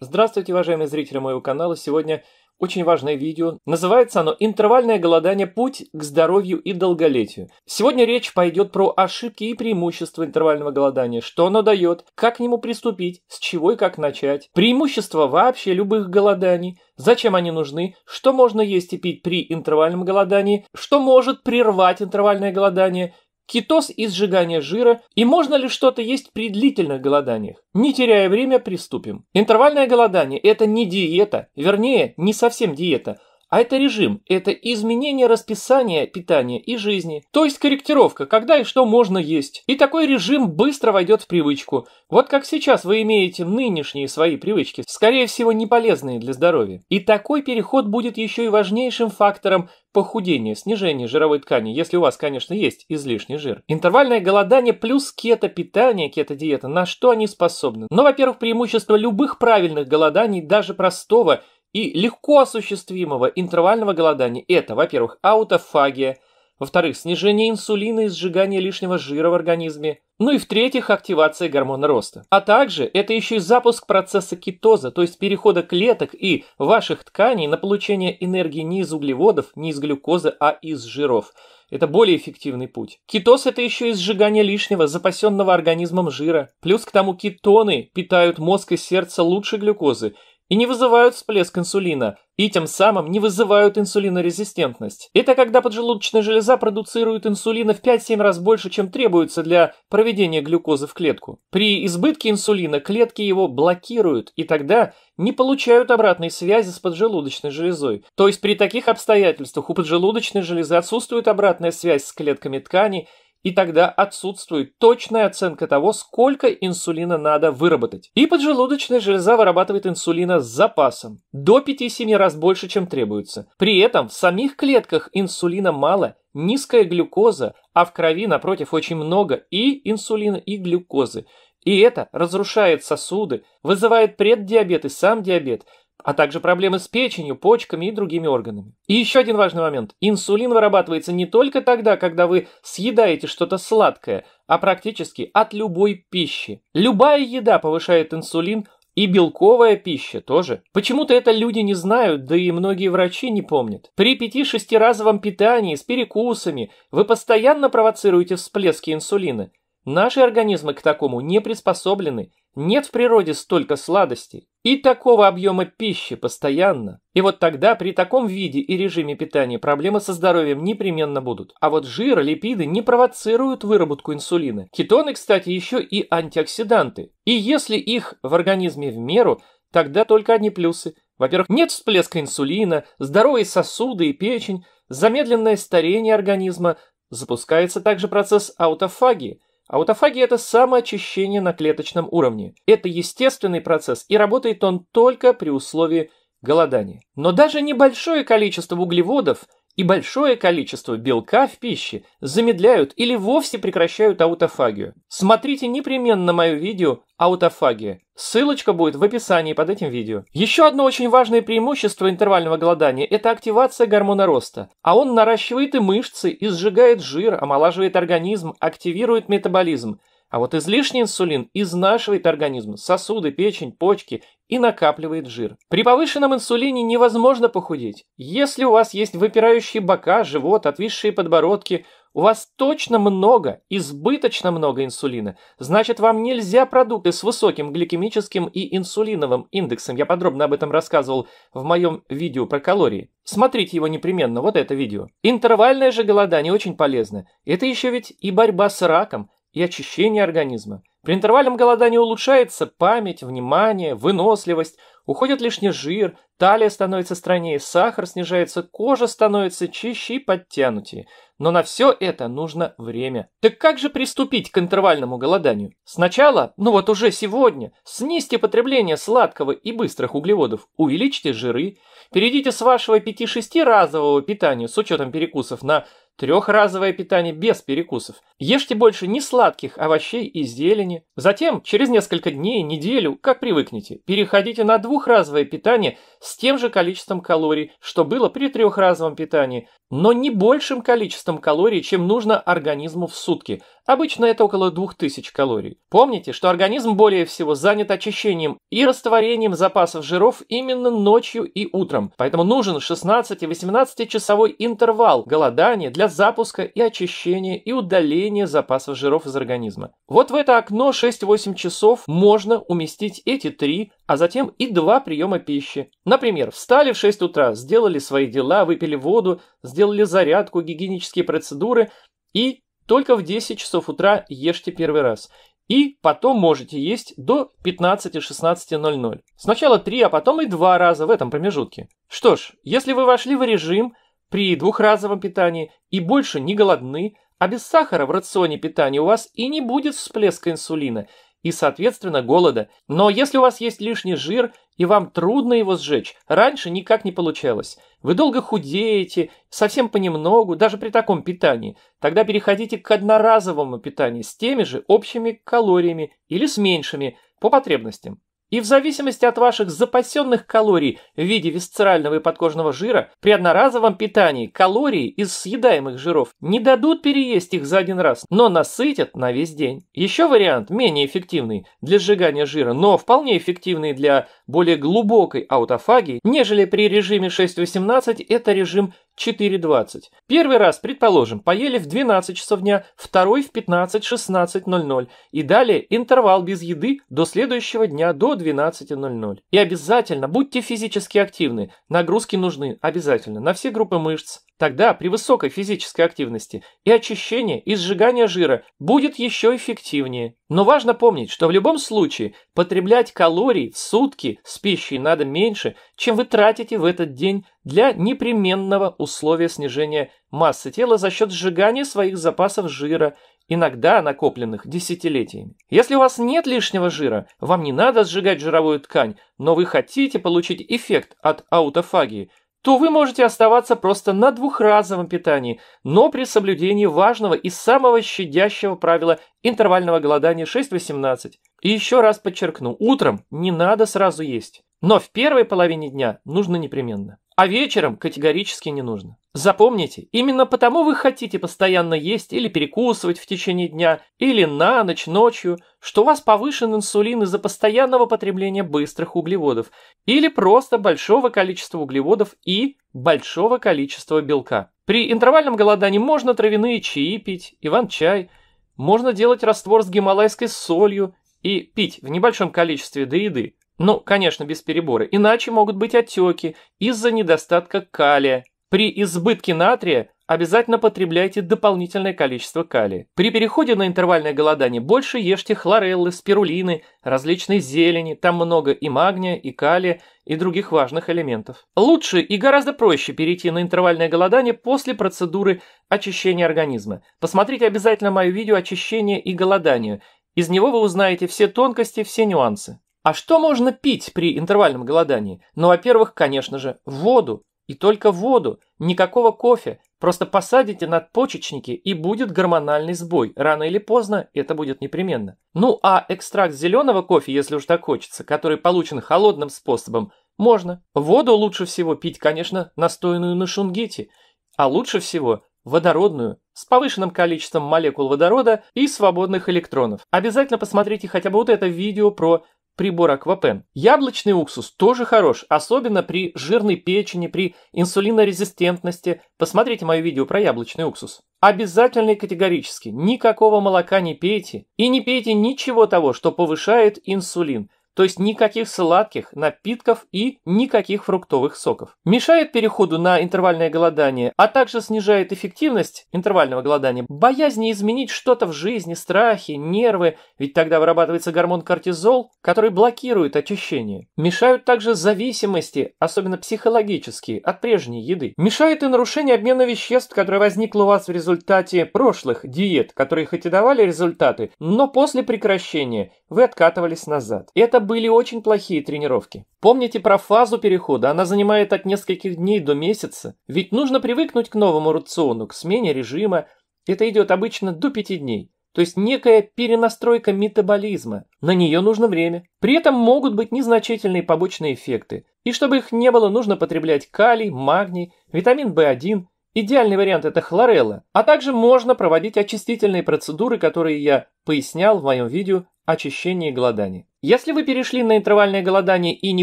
Здравствуйте, уважаемые зрители моего канала. Сегодня очень важное видео. Называется оно «Интервальное голодание. Путь к здоровью и долголетию». Сегодня речь пойдет про ошибки и преимущества интервального голодания, что оно дает, как к нему приступить, с чего и как начать, преимущества вообще любых голоданий, зачем они нужны, что можно есть и пить при интервальном голодании, что может прервать интервальное голодание – кетоз и сжигание жира, и можно ли что-то есть при длительных голоданиях. Не теряя время, приступим. Интервальное голодание – это не диета, вернее, не совсем диета – а это режим, это изменение расписания питания и жизни. То есть корректировка, когда и что можно есть. И такой режим быстро войдет в привычку. Вот как сейчас вы имеете нынешние свои привычки, скорее всего не полезные для здоровья. И такой переход будет еще и важнейшим фактором похудения, снижения жировой ткани, если у вас, конечно, есть излишний жир. Интервальное голодание плюс кето-питание, кето-диета, на что они способны? Ну, во-первых, преимущество любых правильных голоданий, даже простого – и легко осуществимого интервального голодания. Это, во-первых, аутофагия, во-вторых, снижение инсулина и сжигание лишнего жира в организме, ну и в-третьих, активация гормона роста. А также это еще и запуск процесса кетоза, то есть перехода клеток и ваших тканей на получение энергии не из углеводов, не из глюкозы, а из жиров. Это более эффективный путь. Кетоз – это еще и сжигание лишнего, запасенного организмом жира. Плюс к тому кетоны питают мозг и сердце лучше глюкозы и не вызывают всплеск инсулина, и тем самым не вызывают инсулинорезистентность. Это когда поджелудочная железа продуцирует инсулина в 5-7 раз больше, чем требуется для проведения глюкозы в клетку. При избытке инсулина клетки его блокируют, и тогда не получают обратной связи с поджелудочной железой. То есть при таких обстоятельствах у поджелудочной железы отсутствует обратная связь с клетками ткани, и тогда отсутствует точная оценка того, сколько инсулина надо выработать. И поджелудочная железа вырабатывает инсулина с запасом, до 5-7 раз больше, чем требуется. При этом в самих клетках инсулина мало, низкая глюкоза, а в крови, напротив, очень много и инсулина, и глюкозы. И это разрушает сосуды, вызывает преддиабет и сам диабет, а также проблемы с печенью, почками и другими органами. И еще один важный момент. Инсулин вырабатывается не только тогда, когда вы съедаете что-то сладкое, а практически от любой пищи. Любая еда повышает инсулин, и белковая пища тоже. Почему-то это люди не знают, да и многие врачи не помнят. При 5-6 разовом питании с перекусами вы постоянно провоцируете всплески инсулина. Наши организмы к такому не приспособлены, нет в природе столько сладостей и такого объема пищи постоянно. И вот тогда при таком виде и режиме питания проблемы со здоровьем непременно будут. А вот жир, липиды не провоцируют выработку инсулина. Кетоны, кстати, еще и антиоксиданты. И если их в организме в меру, тогда только одни плюсы. Во-первых, нет всплеска инсулина, здоровые сосуды и печень, замедленное старение организма, запускается также процесс аутофагии – Аутофагия – это самоочищение на клеточном уровне. Это естественный процесс, и работает он только при условии голодания. Но даже небольшое количество углеводов – и большое количество белка в пище замедляют или вовсе прекращают аутофагию. Смотрите непременно мое видео «Аутофагия». Ссылочка будет в описании под этим видео. Еще одно очень важное преимущество интервального голодания – это активация гормона роста. А он наращивает и мышцы, и сжигает жир, омолаживает организм, активирует метаболизм – а вот излишний инсулин изнашивает организм, сосуды, печень, почки и накапливает жир. При повышенном инсулине невозможно похудеть. Если у вас есть выпирающие бока, живот, отвисшие подбородки, у вас точно много, избыточно много инсулина. Значит, вам нельзя продукты с высоким гликемическим и инсулиновым индексом. Я подробно об этом рассказывал в моем видео про калории. Смотрите его непременно, вот это видео. Интервальное же голодание очень полезно. Это еще ведь и борьба с раком и очищение организма. При интервальном голодании улучшается память, внимание, выносливость, уходит лишний жир, талия становится стройнее, сахар снижается, кожа становится чище и подтянутее. Но на все это нужно время. Так как же приступить к интервальному голоданию? Сначала, ну вот уже сегодня, снизьте потребление сладкого и быстрых углеводов, увеличьте жиры, перейдите с вашего 5-6 разового питания с учетом перекусов на Трехразовое питание без перекусов. Ешьте больше не сладких овощей и зелени. Затем, через несколько дней, неделю, как привыкнете, переходите на двухразовое питание с тем же количеством калорий, что было при трехразовом питании, но не большим количеством калорий, чем нужно организму в сутки – Обычно это около 2000 калорий. Помните, что организм более всего занят очищением и растворением запасов жиров именно ночью и утром, поэтому нужен 16-18 часовой интервал голодания для запуска и очищения и удаления запасов жиров из организма. Вот в это окно 6-8 часов можно уместить эти три, а затем и два приема пищи. Например, встали в 6 утра, сделали свои дела, выпили воду, сделали зарядку, гигиенические процедуры и только в 10 часов утра ешьте первый раз. И потом можете есть до 15-16.00. Сначала 3, а потом и 2 раза в этом промежутке. Что ж, если вы вошли в режим при двухразовом питании и больше не голодны, а без сахара в рационе питания у вас и не будет всплеска инсулина и, соответственно, голода. Но если у вас есть лишний жир и вам трудно его сжечь. Раньше никак не получалось. Вы долго худеете, совсем понемногу, даже при таком питании. Тогда переходите к одноразовому питанию с теми же общими калориями или с меньшими, по потребностям. И в зависимости от ваших запасенных калорий в виде висцерального и подкожного жира, при одноразовом питании калории из съедаемых жиров не дадут переесть их за один раз, но насытят на весь день. Еще вариант, менее эффективный для сжигания жира, но вполне эффективный для более глубокой аутофагии, нежели при режиме 6-18, это режим 4.20. Первый раз, предположим, поели в 12 часов дня, второй в 15-16.00 и далее интервал без еды до следующего дня до 12.00. И обязательно будьте физически активны. Нагрузки нужны обязательно на все группы мышц. Тогда при высокой физической активности и очищение, и сжигание жира будет еще эффективнее. Но важно помнить, что в любом случае потреблять калорий в сутки с пищей надо меньше, чем вы тратите в этот день для непременного условия снижения массы тела за счет сжигания своих запасов жира иногда накопленных десятилетиями. Если у вас нет лишнего жира, вам не надо сжигать жировую ткань, но вы хотите получить эффект от аутофагии, то вы можете оставаться просто на двухразовом питании, но при соблюдении важного и самого щадящего правила интервального голодания 6-18. И еще раз подчеркну, утром не надо сразу есть, но в первой половине дня нужно непременно. А вечером категорически не нужно. Запомните, именно потому вы хотите постоянно есть или перекусывать в течение дня, или на ночь, ночью, что у вас повышен инсулин из-за постоянного потребления быстрых углеводов, или просто большого количества углеводов и большого количества белка. При интервальном голодании можно травяные чаи пить, иван-чай, можно делать раствор с гималайской солью и пить в небольшом количестве до еды, ну, конечно, без перебора. Иначе могут быть отеки из-за недостатка калия. При избытке натрия обязательно потребляйте дополнительное количество калия. При переходе на интервальное голодание больше ешьте хлореллы, спирулины, различные зелени, там много и магния, и калия, и других важных элементов. Лучше и гораздо проще перейти на интервальное голодание после процедуры очищения организма. Посмотрите обязательно мое видео «Очищение и голодание». Из него вы узнаете все тонкости, все нюансы. А что можно пить при интервальном голодании? Ну, во-первых, конечно же, воду. И только воду. Никакого кофе. Просто посадите надпочечники и будет гормональный сбой. Рано или поздно это будет непременно. Ну, а экстракт зеленого кофе, если уж так хочется, который получен холодным способом, можно. Воду лучше всего пить, конечно, настоянную на шунгите. А лучше всего водородную, с повышенным количеством молекул водорода и свободных электронов. Обязательно посмотрите хотя бы вот это видео про прибор Аквапен. Яблочный уксус тоже хорош, особенно при жирной печени, при инсулинорезистентности. Посмотрите мое видео про яблочный уксус. Обязательно и категорически никакого молока не пейте и не пейте ничего того, что повышает инсулин то есть никаких сладких, напитков и никаких фруктовых соков. Мешает переходу на интервальное голодание, а также снижает эффективность интервального голодания, боязнь изменить что-то в жизни, страхи, нервы, ведь тогда вырабатывается гормон кортизол, который блокирует очищение. Мешают также зависимости, особенно психологические, от прежней еды. Мешает и нарушение обмена веществ, которое возникло у вас в результате прошлых диет, которые хоть и давали результаты, но после прекращения вы откатывались назад. Это были очень плохие тренировки. Помните про фазу перехода, она занимает от нескольких дней до месяца. Ведь нужно привыкнуть к новому рациону, к смене режима. Это идет обычно до пяти дней. То есть некая перенастройка метаболизма. На нее нужно время. При этом могут быть незначительные побочные эффекты. И чтобы их не было, нужно потреблять калий, магний, витамин В1. Идеальный вариант – это хлорелла. А также можно проводить очистительные процедуры, которые я пояснял в моем видео «Очищение и голодание». Если вы перешли на интервальное голодание и не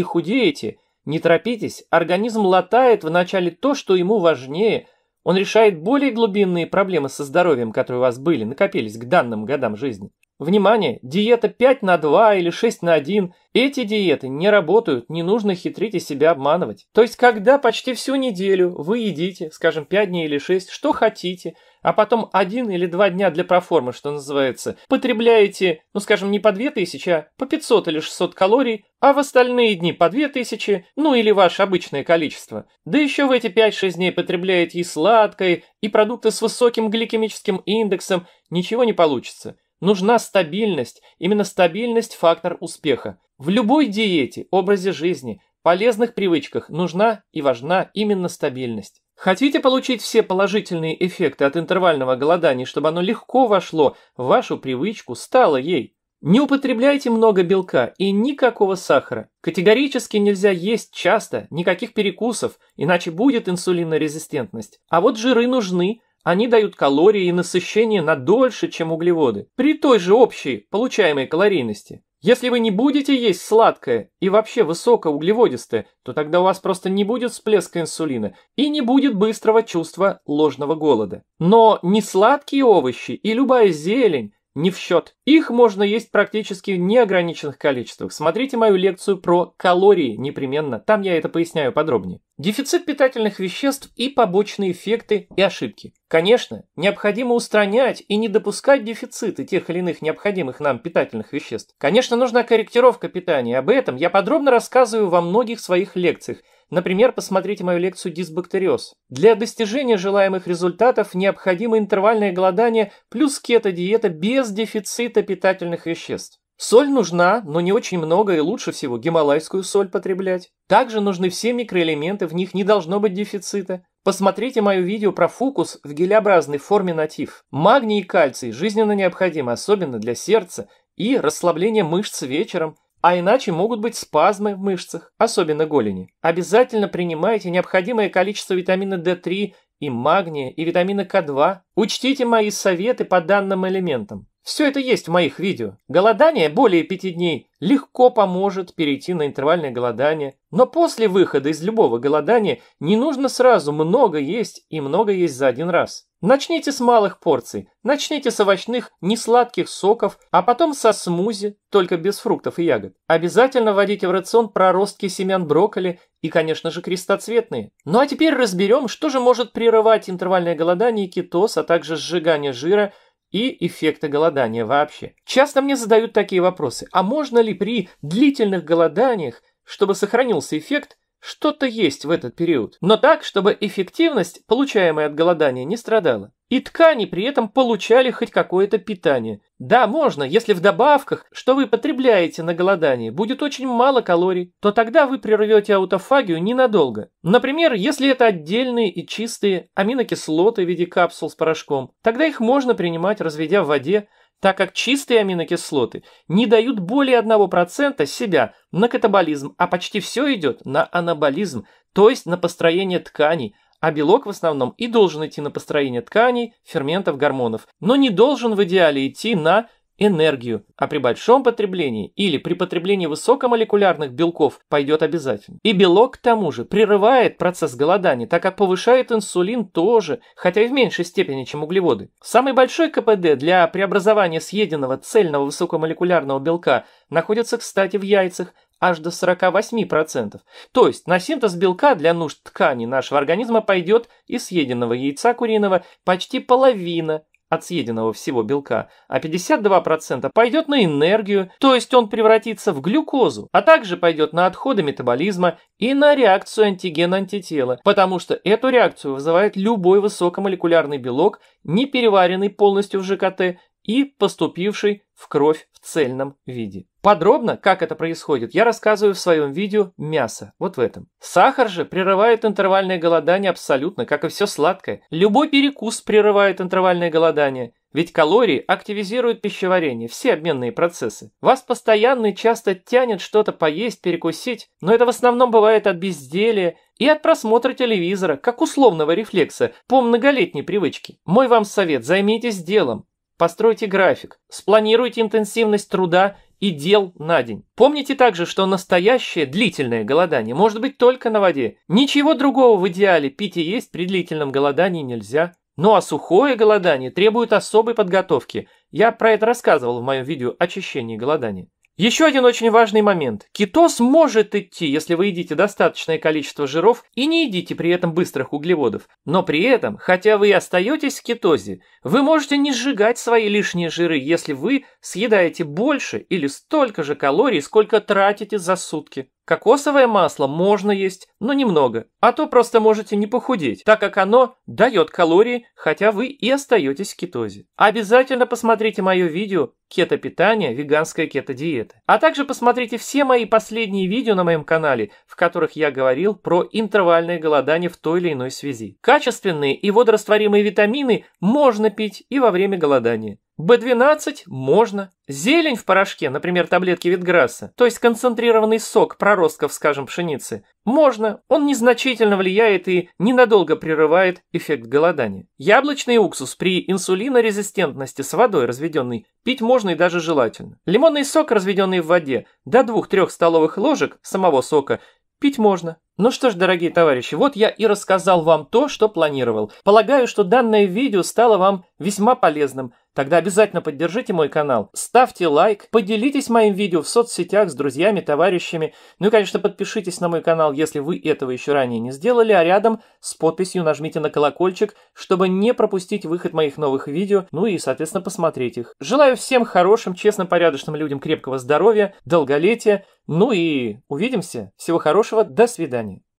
худеете, не торопитесь, организм латает вначале то, что ему важнее. Он решает более глубинные проблемы со здоровьем, которые у вас были, накопились к данным годам жизни. Внимание! Диета 5 на 2 или 6 на 1. Эти диеты не работают, не нужно хитрить и себя обманывать. То есть, когда почти всю неделю вы едите, скажем, 5 дней или 6, что хотите, а потом один или два дня для проформы, что называется, потребляете, ну скажем, не по 2000, а по 500 или 600 калорий, а в остальные дни по 2000, ну или ваше обычное количество. Да еще в эти 5-6 дней потребляете и сладкое, и продукты с высоким гликемическим индексом, ничего не получится. Нужна стабильность, именно стабильность – фактор успеха. В любой диете, образе жизни, полезных привычках нужна и важна именно стабильность. Хотите получить все положительные эффекты от интервального голодания, чтобы оно легко вошло в вашу привычку, стало ей? Не употребляйте много белка и никакого сахара. Категорически нельзя есть часто, никаких перекусов, иначе будет инсулинорезистентность. А вот жиры нужны, они дают калории и насыщение на дольше, чем углеводы, при той же общей получаемой калорийности. Если вы не будете есть сладкое и вообще высокоуглеводистое, то тогда у вас просто не будет всплеска инсулина и не будет быстрого чувства ложного голода. Но не сладкие овощи и любая зелень не в счет. Их можно есть практически в неограниченных количествах. Смотрите мою лекцию про калории непременно, там я это поясняю подробнее. Дефицит питательных веществ и побочные эффекты и ошибки. Конечно, необходимо устранять и не допускать дефициты тех или иных необходимых нам питательных веществ. Конечно, нужна корректировка питания. Об этом я подробно рассказываю во многих своих лекциях. Например, посмотрите мою лекцию «Дисбактериоз». Для достижения желаемых результатов необходимо интервальное голодание плюс кето-диета без дефицита питательных веществ. Соль нужна, но не очень много и лучше всего гималайскую соль потреблять. Также нужны все микроэлементы, в них не должно быть дефицита. Посмотрите мое видео про фукус в гелеобразной форме натив. Магний и кальций жизненно необходимы, особенно для сердца и расслабления мышц вечером, а иначе могут быть спазмы в мышцах, особенно голени. Обязательно принимайте необходимое количество витамина D3 и магния и витамина К2. Учтите мои советы по данным элементам. Все это есть в моих видео. Голодание более пяти дней легко поможет перейти на интервальное голодание. Но после выхода из любого голодания не нужно сразу много есть и много есть за один раз. Начните с малых порций. Начните с овощных, несладких соков, а потом со смузи, только без фруктов и ягод. Обязательно вводите в рацион проростки семян брокколи и, конечно же, крестоцветные. Ну а теперь разберем, что же может прерывать интервальное голодание и кетоз, а также сжигание жира – и эффекта голодания вообще. Часто мне задают такие вопросы. А можно ли при длительных голоданиях, чтобы сохранился эффект, что-то есть в этот период, но так, чтобы эффективность, получаемая от голодания, не страдала. И ткани при этом получали хоть какое-то питание. Да, можно, если в добавках, что вы потребляете на голодание, будет очень мало калорий, то тогда вы прервете аутофагию ненадолго. Например, если это отдельные и чистые аминокислоты в виде капсул с порошком, тогда их можно принимать, разведя в воде, так как чистые аминокислоты не дают более 1% себя на катаболизм, а почти все идет на анаболизм, то есть на построение тканей, а белок в основном и должен идти на построение тканей, ферментов, гормонов, но не должен в идеале идти на энергию, а при большом потреблении или при потреблении высокомолекулярных белков пойдет обязательно. И белок к тому же прерывает процесс голодания, так как повышает инсулин тоже, хотя и в меньшей степени, чем углеводы. Самый большой КПД для преобразования съеденного цельного высокомолекулярного белка находится, кстати, в яйцах, аж до 48%. То есть на синтез белка для нужд ткани нашего организма пойдет из съеденного яйца куриного почти половина от съеденного всего белка, а 52% пойдет на энергию, то есть он превратится в глюкозу, а также пойдет на отходы метаболизма и на реакцию антигена антитела потому что эту реакцию вызывает любой высокомолекулярный белок, не переваренный полностью в ЖКТ и поступившей в кровь в цельном виде. Подробно, как это происходит, я рассказываю в своем видео «Мясо», вот в этом. Сахар же прерывает интервальное голодание абсолютно, как и все сладкое. Любой перекус прерывает интервальное голодание, ведь калории активизируют пищеварение, все обменные процессы. Вас постоянно и часто тянет что-то поесть, перекусить, но это в основном бывает от безделия, и от просмотра телевизора, как условного рефлекса, по многолетней привычке. Мой вам совет – займитесь делом. Постройте график, спланируйте интенсивность труда и дел на день. Помните также, что настоящее длительное голодание может быть только на воде. Ничего другого в идеале пить и есть при длительном голодании нельзя. Ну а сухое голодание требует особой подготовки. Я про это рассказывал в моем видео «Очищение голодания». Еще один очень важный момент. Кетоз может идти, если вы едите достаточное количество жиров и не едите при этом быстрых углеводов. Но при этом, хотя вы и остаетесь в кетозе, вы можете не сжигать свои лишние жиры, если вы съедаете больше или столько же калорий, сколько тратите за сутки. Кокосовое масло можно есть, но немного, а то просто можете не похудеть, так как оно дает калории, хотя вы и остаетесь в кетозе. Обязательно посмотрите мое видео «Кето-питание. Веганская кето-диета». А также посмотрите все мои последние видео на моем канале, в которых я говорил про интервальное голодание в той или иной связи. Качественные и водорастворимые витамины можно пить и во время голодания. Б 12 можно. Зелень в порошке, например, таблетки витграсса, то есть концентрированный сок проростков, скажем, пшеницы, можно. Он незначительно влияет и ненадолго прерывает эффект голодания. Яблочный уксус при инсулинорезистентности с водой разведенный пить можно и даже желательно. Лимонный сок, разведенный в воде, до 2-3 столовых ложек самого сока пить можно. Ну что ж, дорогие товарищи, вот я и рассказал вам то, что планировал. Полагаю, что данное видео стало вам весьма полезным – Тогда обязательно поддержите мой канал, ставьте лайк, поделитесь моим видео в соцсетях с друзьями, товарищами. Ну и, конечно, подпишитесь на мой канал, если вы этого еще ранее не сделали, а рядом с подписью нажмите на колокольчик, чтобы не пропустить выход моих новых видео, ну и, соответственно, посмотреть их. Желаю всем хорошим, честно порядочным людям крепкого здоровья, долголетия, ну и увидимся. Всего хорошего, до свидания.